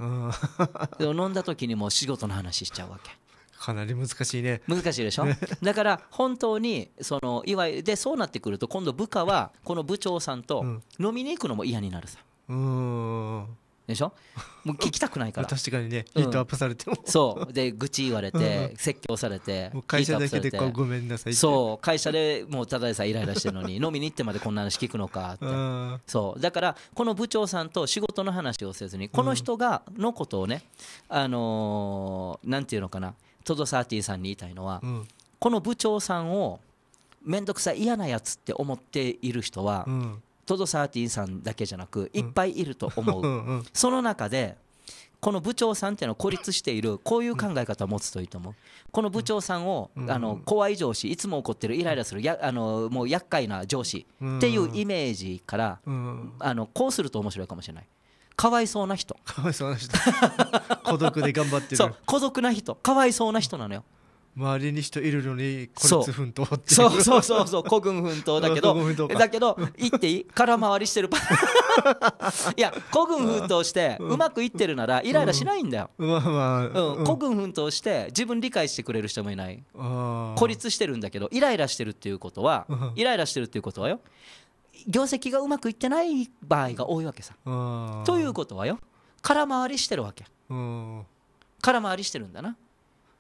飲んだ時にも仕事の話しちゃうわけ。かなり難しいね難しいでしょ、だから本当にそのいわゆるでそうなってくると今度部下はこの部長さんと飲みに行くのも嫌になるさ、うん、でしょもう聞きたくないから [laughs] 確かにねヒートアップされても、うん、そうで愚痴言われて説教されて会社だけでごめんなさいそう会社でもうただでさえイライラしてるのに飲みに行ってまでこんな話聞くのかってそうだからこの部長さんと仕事の話をせずにこの人がのことをね、うん、あのー、なんていうのかなトドサーティーさんに言いたいのは、うん、この部長さんを面倒くさい嫌なやつって思っている人は、うん、トドィ3さんだけじゃなくいっぱいいると思う、うんその中でこの部長さんっていうのは孤立しているこういう考え方を持つといいと思うこの部長さんを、あの怖い上司いつも怒ってるイライラするやあのもう厄介な上司っていうイメージから、あのこうすると面白いかもしれない。かわいそうな人かわいそうな人孤独で頑張ってるそう孤独な人かわいそうな人なのよ周りに人いるのに孤立奮闘ってそうそうそうそう孤軍奮闘だけど [laughs] だけどいっていい空回りしてる [laughs] [laughs] いや孤軍奮闘してうまくいってるならイライラしないんだよ、まあまあ、うん、孤軍奮闘して自分理解してくれる人もいない孤立してるんだけどイライラしてるっていうことはイライラしてるっていうことはよ業績がうまくいってない場合が多いわけさということはよ空回りしてるわけ空回りしてるんだな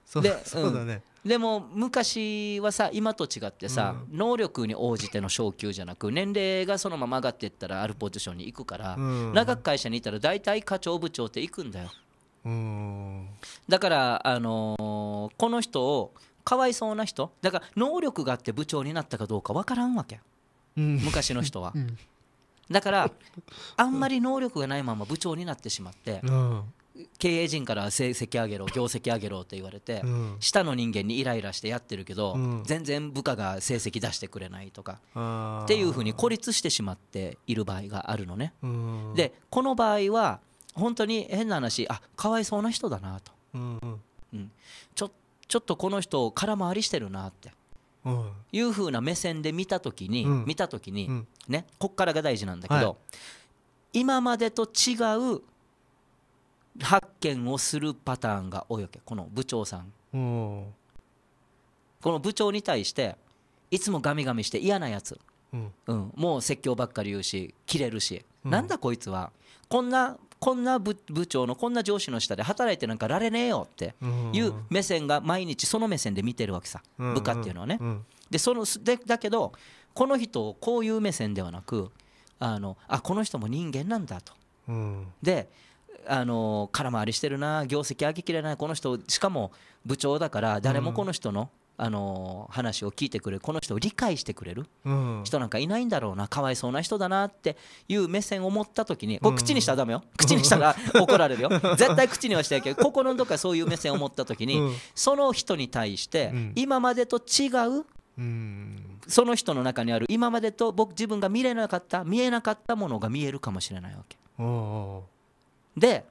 そで [laughs] そうだね、うん、でも昔はさ今と違ってさ、うん、能力に応じての昇給じゃなく年齢がそのまま上がっていったらあるポジションに行くから、長く会社にいたら大体課長部長って行くんだよ。だから、あのー、この人をかわいそうな人だから能力があって部長になったかどうか分からんわけ、うん、昔の人は、うん、だから [laughs] あんまり能力がないまま部長になってしまって、うん、経営陣から成績上げろ業績上げろって言われて、うん、下の人間にイライラしてやってるけど、うん、全然部下が成績出してくれないとかっていうふうに孤立してしまっている場合があるのね。でこの場合は本当に変な話あかわいそうな人だなと、うんちょちょっとこの人空回りしてるなって。いうふうな目線で見た時に、見た時に、ねこっからが大事なんだけど、はい、今までと違う発見をするパターンが多いわけこの部長さんこの部長に対していつもガミガミして嫌なやつ、うんうん、もう説教ばっかり言うしキレるし、うん、なんだこいつはこんなこんな部長のこんな上司の下で働いてなんかられねえよっていう目線が毎日その目線で見てるわけさ、うん部下っていうのはね、うん、でそのでだけどこの人をこういう目線ではなくあのあこの人も人間なんだと、うん、であの空回りしてるな業績上げきれないこの人しかも部長だから誰もこの人の、あの話を聞いてくれるこの人を理解してくれる、人なんかいないんだろうなかわいそうな人だなっていう目線を持った時にこ口にしたらダメよ口にしたら怒られるよ絶対口にはしてないけど心のどっかそういう目線を持った時に、その人に対して今までと違うその人の中にある今までと僕自分が見れなかった見えなかったものが見えるかもしれないわけ。で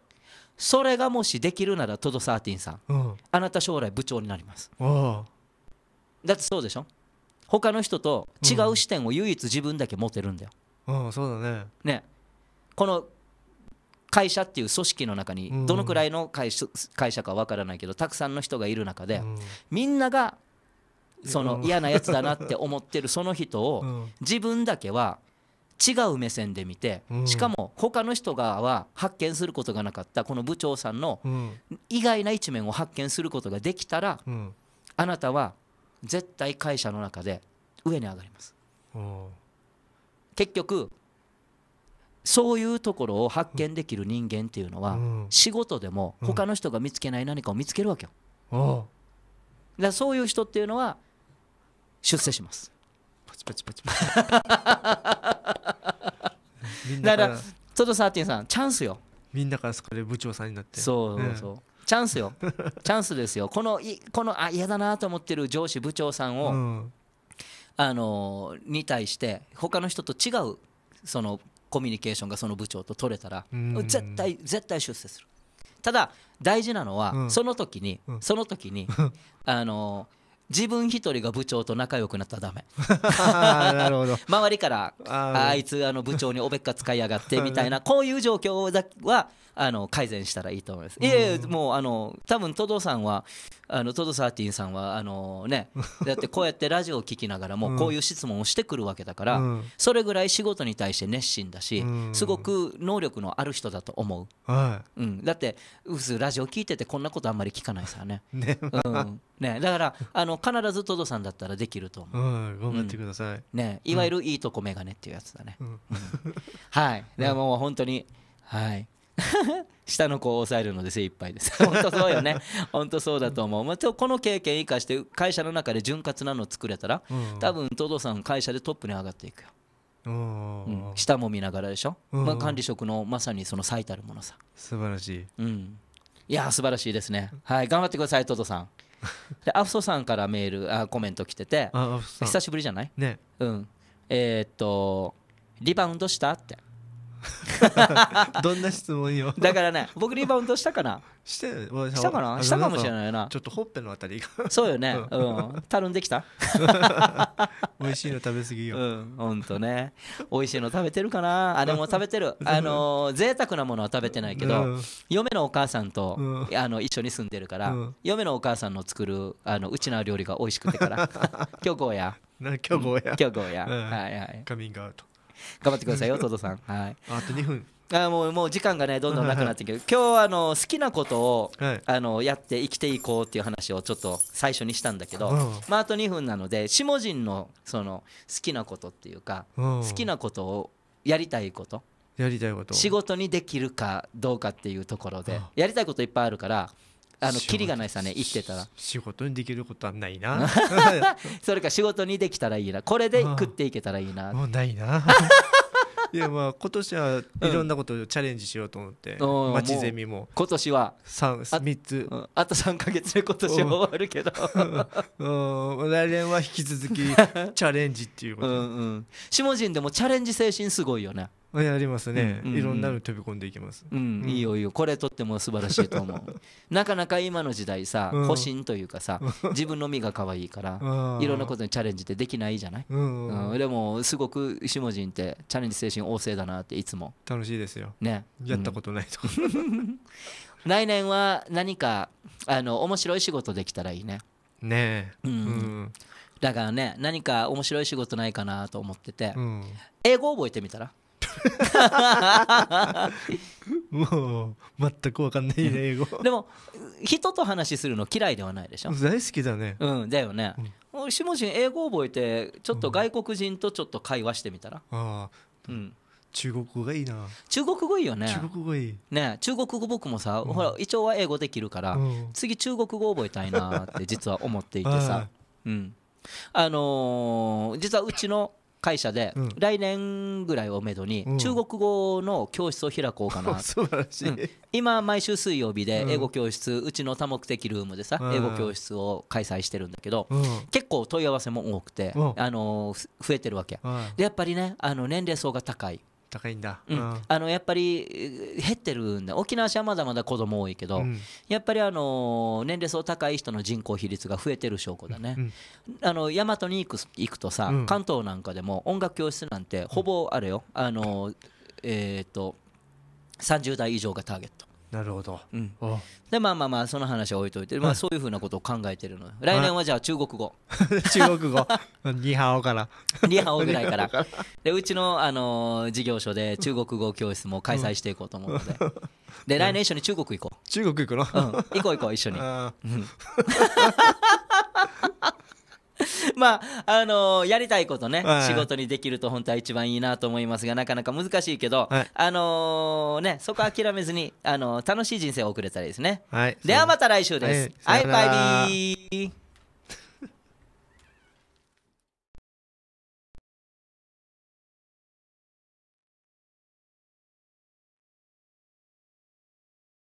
それがもしできるならトドサーティンさん、うん、あなた将来部長になりますだってそうでしょ他の人と違う視点を唯一自分だけ持てるんだよ、うん、そうだねねこの会社っていう組織の中にどのくらいの会社かわからないけどたくさんの人がいる中でみんながその嫌なやつだなって思ってるその人を自分だけは違う目線で見て、しかも他の人側は発見することがなかったこの部長さんの意外な一面を発見することができたら、あなたは絶対会社の中で上に上がります。結局そういうところを発見できる人間っていうのは、仕事でも他の人が見つけない何かを見つけるわけよ。だからそういう人っていうのは出世します。パチパチパチパチ [laughs] みんなだかららトトサーティンさんチャンスよみんなからそれ部長さんになってそうそうそう、チャンスよチャンスですよこのいこのあ嫌だなと思ってる上司部長さんを、うんあのに対して他の人と違うそのコミュニケーションがその部長と取れたらうん絶対絶対出世するただ大事なのは、うんその時に、うんその時に [laughs] あの自分一人が部長と仲良くなったらダメ [laughs] なるほど周りからあいつあの部長におべっか使いやがってみたいなこういう状況はあの改善したらいいと思います。いえもうあの多分トドさんはあのトドサーティンさんはあのね [laughs] だってこうやってラジオを聞きながらもこういう質問をしてくるわけだから、それぐらい仕事に対して熱心だし、すごく能力のある人だと思う。うん、だってうすラジオ聞いててこんなことあんまり聞かないさね。ね,、うん、ねだからあの必ずトドさんだったらできると思う、うん、頑張ってください、ねいわゆるいいとこメガネっていうやつだね、はいでも本当にはい [laughs] 下の子を抑えるので精一杯です [laughs] 本当そうよね本当そうだと思う、まあ、この経験生かして会社の中で潤滑なのを作れたら、ん、多分東堂さん会社でトップに上がっていくよ、うん、下も見ながらでしょ、うまあ、管理職のまさにその最たるものさ素晴らしい、うん、いや素晴らしいですねはい頑張ってください東堂さんでアフソさんからメールあコメント来てて久しぶりじゃないねうんえー、っとリバウンドしたって [laughs] どんな質問よだからね僕リバウンドしたかなしてしたかなしたかもしれないなちょっとほっぺのあたりがそうよねうんたるんできた [laughs] 美味しいの食べ過ぎようんほんとね美味しいの食べてるかなあでも食べてる [laughs] あの贅沢なものは食べてないけど、嫁のお母さんと、あの一緒に住んでるから、嫁のお母さんの作るあのうちの料理が美味しくてから虚構や虚構や虚構や、はいはいカミングアウト頑張ってくださいよ、[laughs] トドさん。はい。あと2分。あもうもう時間がねどんどんなくなってきて [laughs] 今日はあの好きなことを、あのやって生きていこうっていう話をちょっと最初にしたんだけど、まあ、あと2分なので下人のその好きなことっていうか、好きなことをやりたいことやりたいこと仕事にできるかどうかっていうところでやりたいこといっぱいあるからあのキリがないさね生きてたら仕事にできることはないな [laughs] それか仕事にできたらいいなこれで食っていけたらいいなもうないな [laughs] いやまあ今年はいろんなことをチャレンジしようと思って、うん、町ゼミも今年は 3, 3つあ,、あと3か月で今年は終わるけど [laughs] うん、来年は引き続きチャレンジっていうことうん、うん、下人でもチャレンジ精神すごいよねやりますね、うんいろんなの飛び込んでいきます、うんうん、いいよいいよこれとっても素晴らしいと思う [laughs] なかなか今の時代さ保身というかさ自分の身が可愛いから [laughs] いろんなことにチャレンジってできないじゃない、うんうん、でもすごく下人ってチャレンジ精神旺盛だなっていつも楽しいですよねやったことないと、うん、[laughs] 来年は何かあの面白い仕事できたらいいねねえ、うん、うん、だからね何か面白い仕事ないかなと思ってて、英語覚えてみたらもう全く分かんないね英語でも人と話するの嫌いではないでしょ大好きだねうんだよね、うん、しも英語覚えてちょっと外国人とちょっと会話してみたら、うん、ああうん中国語がいいな中国語いいよね中国語いいね中国語僕もさ、うん、ほら一応は英語できるから、うん、次中国語覚えたいなって実は思っていてさ [laughs] うんあのー、実はうちの会社で、来年ぐらいをめどに中国語の教室を開こうかな、素晴らしい、今毎週水曜日で英語教室、うちの多目的ルームでさ英語教室を開催してるんだけど、結構問い合わせも多くて、あの増えてるわけ、でやっぱりねあの年齢層が高い、高いんだ、うん、あのやっぱり減ってるんだ沖縄市はまだまだ子供多いけど、うん、やっぱりあの年齢層高い人の人口比率が増えてる証拠だね、うん、あの大和に行く行くとさ、関東なんかでも音楽教室なんてほぼあれよあの、えっ、ー、と30代以上がターゲットなるほど、うん、でまあまあまあその話は置いといて、まあ、そういうふうなことを考えてるの来年はじゃあ中国語 [laughs] 中国語リハオからリハオぐらいから [laughs] でうちの、あのー、事業所で中国語教室も開催していこうと思うので、[laughs] うん、で来年一緒に中国行こう中国行くの、うん、行こう行こう一緒に、うん [laughs] まあ、あのー、やりたいことね、はいはい、仕事にできると本当は一番いいなと思いますが、なかなか難しいけど、はい、あのー、ね、そこ諦めずに、あのー、楽しい人生を送れたらいいですね。はい。ではまた来週です。はい、バイビー。